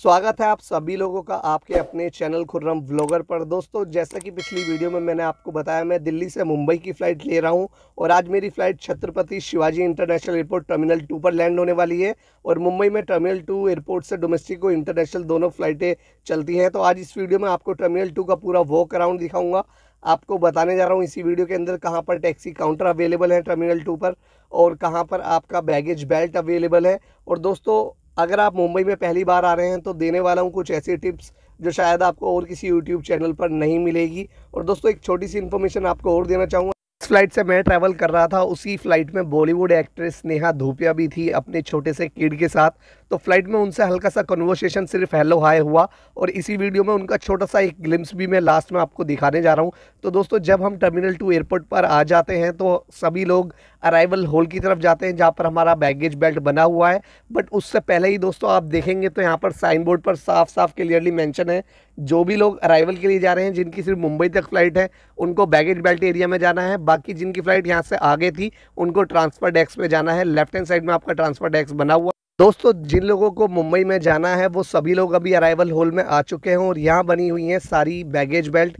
स्वागत है आप सभी लोगों का आपके अपने चैनल खुर्रम ब्लॉगर पर दोस्तों जैसा कि पिछली वीडियो में मैंने आपको बताया मैं दिल्ली से मुंबई की फ़्लाइट ले रहा हूं और आज मेरी flight Chhatrapati Shivaji international airport terminal two पर लैंड होने वाली है और मुंबई में टर्मिनल टू एयरपोर्ट से डोमेस्टिक और इंटरनेशनल दोनों फ़्लाइटें चलती हैं तो आज इस वीडियो में आपको टर्मिनल टू का पूरा वॉक अराउंड दिखाऊँगा आपको बताने जा रहा हूँ इसी वीडियो के अंदर कहाँ पर टैक्सी काउंटर अवेलेबल है टर्मिनल टू पर और कहाँ पर आपका बैगेज बेल्ट अवेलेबल है और दोस्तों अगर आप मुंबई में पहली बार आ रहे हैं तो देने वाला हूँ कुछ ऐसी टिप्स जो शायद आपको और किसी यूट्यूब चैनल पर नहीं मिलेगी और दोस्तों एक छोटी सी इन्फॉर्मेशन आपको और देना चाहूँगा फ्लाइट से मैं ट्रैवल कर रहा था उसी फ्लाइट में बॉलीवुड एक्ट्रेस नेहा धूपिया भी थी अपने छोटे से किड के साथ तो फ्लाइट में उनसे हल्का सा कन्वर्सेशन सिर्फ हेलो हाय हुआ और इसी वीडियो में उनका छोटा सा एक ग्लिम्स भी मैं लास्ट में आपको दिखाने जा रहा हूँ तो दोस्तों जब हम टर्मिनल टू एयरपोर्ट पर आ जाते हैं तो सभी लोग अराइवल हॉल की तरफ जाते हैं जहाँ पर हमारा बैगेज बेल्ट बना हुआ है बट उससे पहले ही दोस्तों आप देखेंगे तो यहाँ पर साइन बोर्ड पर साफ साफ क्लियरली मैंशन है जो भी लोग अराइवल के लिए जा रहे हैं जिनकी सिर्फ मुंबई तक फ़्लाइट है उनको बैगेज बेल्ट एरिया में जाना है बाकी जिनकी फ़्लाइट यहाँ से आगे थी उनको ट्रांसफ़र डेस्क में जाना है लेफ्ट हैंड साइड में आपका ट्रांसफ़र डेस्क बना हुआ दोस्तों जिन लोगों को मुंबई में जाना है वो सभी लोग अभी अराइवल हॉल में आ चुके हैं और यहाँ बनी हुई हैं सारी बैगेज बेल्ट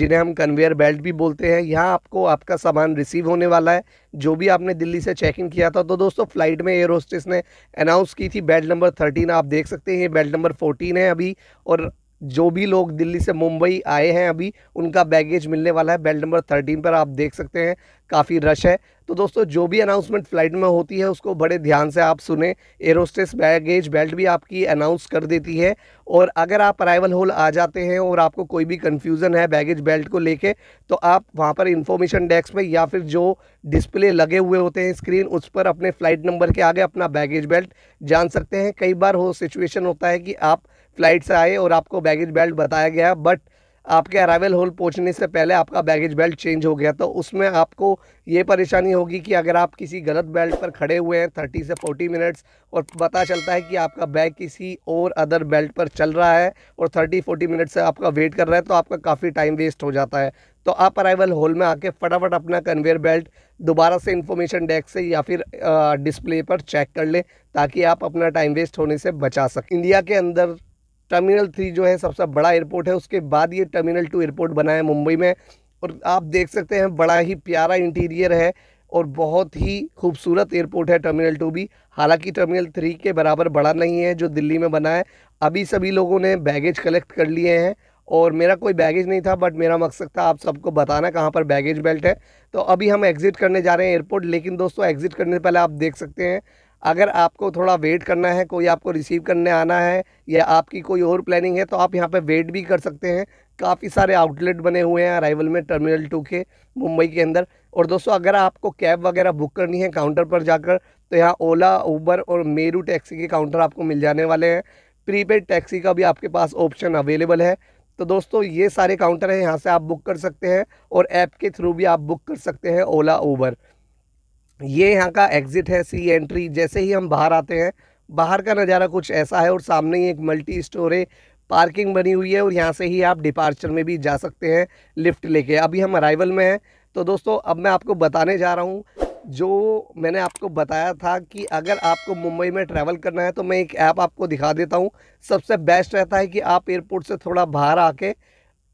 जिन्हें हम कन्वेयर बेल्ट भी बोलते हैं यहाँ आपको आपका सामान रिसीव होने वाला है जो भी आपने दिल्ली से चेक इन किया था तो दोस्तों फ्लाइट में एयर होस्टेस ने अनाउंस की थी बेल्ट नंबर थर्टीन आप देख सकते हैं ये बेल्ट नंबर फोर्टीन है अभी और जो भी लोग दिल्ली से मुंबई आए हैं अभी उनका बैगेज मिलने वाला है बेल्ट नंबर थर्टीन पर आप देख सकते हैं काफ़ी रश है तो दोस्तों जो भी अनाउंसमेंट फ्लाइट में होती है उसको बड़े ध्यान से आप सुने एरोस्टेस बैगेज बेल्ट भी आपकी अनाउंस कर देती है और अगर आप अराइवल होल आ जाते हैं और आपको कोई भी कन्फ्यूज़न है बैगेज बेल्ट को लेके तो आप वहाँ पर इंफॉर्मेशन डेस्क में या फिर जो डिस्प्ले लगे हुए होते हैं स्क्रीन उस पर अपने फ़्लाइट नंबर के आगे अपना बैगेज बेल्ट जान सकते हैं कई बार हो सिचुएशन होता है कि आप फ्लाइट से आए और आपको बैगेज बेल्ट बताया गया बट आपके अराइवल हॉल पहुंचने से पहले आपका बैगेज बेल्ट चेंज हो गया तो उसमें आपको ये परेशानी होगी कि अगर आप किसी गलत बेल्ट पर खड़े हुए हैं थर्टी से फोर्टी मिनट्स और पता चलता है कि आपका बैग किसी और अदर बेल्ट पर चल रहा है और थर्टी फोर्टी मिनट से आपका वेट कर रहा है तो आपका काफ़ी टाइम वेस्ट हो जाता है तो आप अराइवल हॉल में आके फटाफट अपना कन्वेयर बेल्ट दोबारा से इन्फॉर्मेशन डेस्क से या फिर डिस्प्ले पर चेक कर लें ताकि आप अपना टाइम वेस्ट होने से बचा सकें इंडिया के अंदर टर्मिनल थ्री जो है सबसे बड़ा एयरपोर्ट है उसके बाद ये टर्मिनल टू एयरपोर्ट बना है मुंबई में और आप देख सकते हैं बड़ा ही प्यारा इंटीरियर है और बहुत ही खूबसूरत एयरपोर्ट है टर्मिनल टू भी हालांकि टर्मिनल थ्री के बराबर बड़ा नहीं है जो दिल्ली में बना है अभी सभी लोगों ने बैगेज कलेक्ट कर लिए हैं और मेरा कोई बैगेज नहीं था बट मेरा मकसद था आप सबको बताना कहाँ पर बैगेज बेल्ट है तो अभी हम एग्ज़िट करने जा रहे हैं एयरपोर्ट लेकिन दोस्तों एग्ज़िट करने से पहले आप देख सकते हैं अगर आपको थोड़ा वेट करना है कोई आपको रिसीव करने आना है या आपकी कोई और प्लानिंग है तो आप यहाँ पे वेट भी कर सकते हैं काफ़ी सारे आउटलेट बने हुए हैं अराइवल में टर्मिनल टू के मुंबई के अंदर और दोस्तों अगर आपको कैब वगैरह बुक करनी है काउंटर पर जाकर तो यहाँ ओला ऊबर और मेरू टैक्सी के काउंटर आपको मिल जाने वाले हैं प्रीपेड टैक्सी का भी आपके पास ऑप्शन अवेलेबल है तो दोस्तों ये सारे काउंटर हैं यहाँ से आप बुक कर सकते हैं और ऐप के थ्रू भी आप बुक कर सकते हैं ओला ऊबर ये यहाँ का एग्ज़िट है सी एंट्री जैसे ही हम बाहर आते हैं बाहर का नज़ारा कुछ ऐसा है और सामने ही एक मल्टी स्टोरे पार्किंग बनी हुई है और यहाँ से ही आप डिपार्चर में भी जा सकते हैं लिफ्ट लेके अभी हम अराइवल में हैं तो दोस्तों अब मैं आपको बताने जा रहा हूँ जो मैंने आपको बताया था कि अगर आपको मुंबई में ट्रैवल करना है तो मैं एक ऐप आपको दिखा देता हूँ सबसे बेस्ट रहता है कि आप एयरपोर्ट से थोड़ा बाहर आके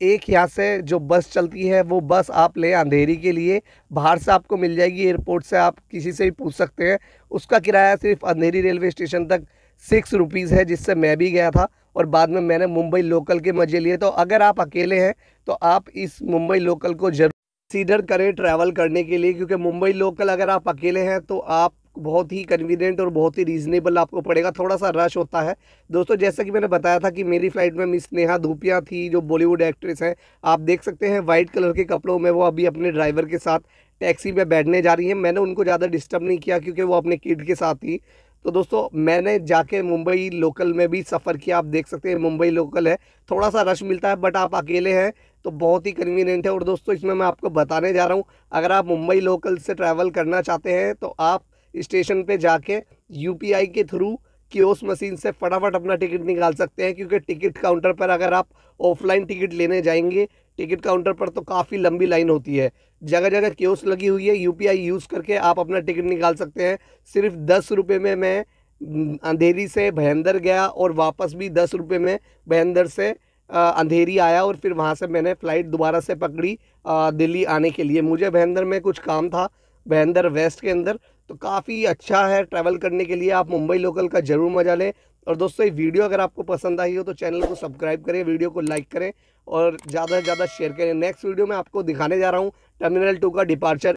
एक यहाँ से जो बस चलती है वो बस आप ले अंधेरी के लिए बाहर से आपको मिल जाएगी एयरपोर्ट से आप किसी से भी पूछ सकते हैं उसका किराया सिर्फ अंधेरी रेलवे स्टेशन तक सिक्स रुपीज़ है जिससे मैं भी गया था और बाद में मैंने मुंबई लोकल के मज़े लिए तो अगर आप अकेले हैं तो आप इस मुंबई लोकल को जरूर कंसीडर करें ट्रैवल करने के लिए क्योंकि मुंबई लोकल अगर आप अकेले हैं तो आप बहुत ही कन्वीनियंट और बहुत ही रीजनेबल आपको पड़ेगा थोड़ा सा रश होता है दोस्तों जैसा कि मैंने बताया था कि मेरी फ़्लाइट में मिस नेहा धूपिया थी जो बॉलीवुड एक्ट्रेस हैं आप देख सकते हैं वाइट कलर के कपड़ों में वो अभी अपने ड्राइवर के साथ टैक्सी में बैठने जा रही हैं मैंने उनको ज़्यादा डिस्टर्ब नहीं किया क्योंकि वो अपने किड के साथ थी तो दोस्तों मैंने जाके मुंबई लोकल में भी सफ़र किया आप देख सकते हैं मुंबई लोकल है थोड़ा सा रश मिलता है बट आप अकेले हैं तो बहुत ही कन्वीनियंट है और दोस्तों इसमें मैं आपको बताने जा रहा हूँ अगर आप मुंबई लोकल से ट्रैवल करना चाहते हैं तो आप स्टेशन पे जाके यूपीआई के थ्रू कियोस मशीन से फटाफट अपना टिकट निकाल सकते हैं क्योंकि टिकट काउंटर पर अगर आप ऑफलाइन टिकट लेने जाएंगे टिकट काउंटर पर तो काफ़ी लंबी लाइन होती है जगह जगह क्योस लगी हुई है यूपीआई यूज़ करके आप अपना टिकट निकाल सकते हैं सिर्फ दस रुपये में मैं अंधेरी से भयंदर गया और वापस भी दस रुपये में भयंदर से अंधेरी आया और फिर वहाँ से मैंने फ़्लाइट दोबारा से पकड़ी दिल्ली आने के लिए मुझे भयंदर में कुछ काम था भयंदर वेस्ट के अंदर तो काफ़ी अच्छा है ट्रैवल करने के लिए आप मुंबई लोकल का ज़रूर मज़ा लें और दोस्तों ये वीडियो अगर आपको पसंद आई हो तो चैनल को सब्सक्राइब करें वीडियो को लाइक करें और ज़्यादा से ज़्यादा शेयर करें नेक्स्ट वीडियो में आपको दिखाने जा रहा हूँ टर्मिनल टू का डिपार्चर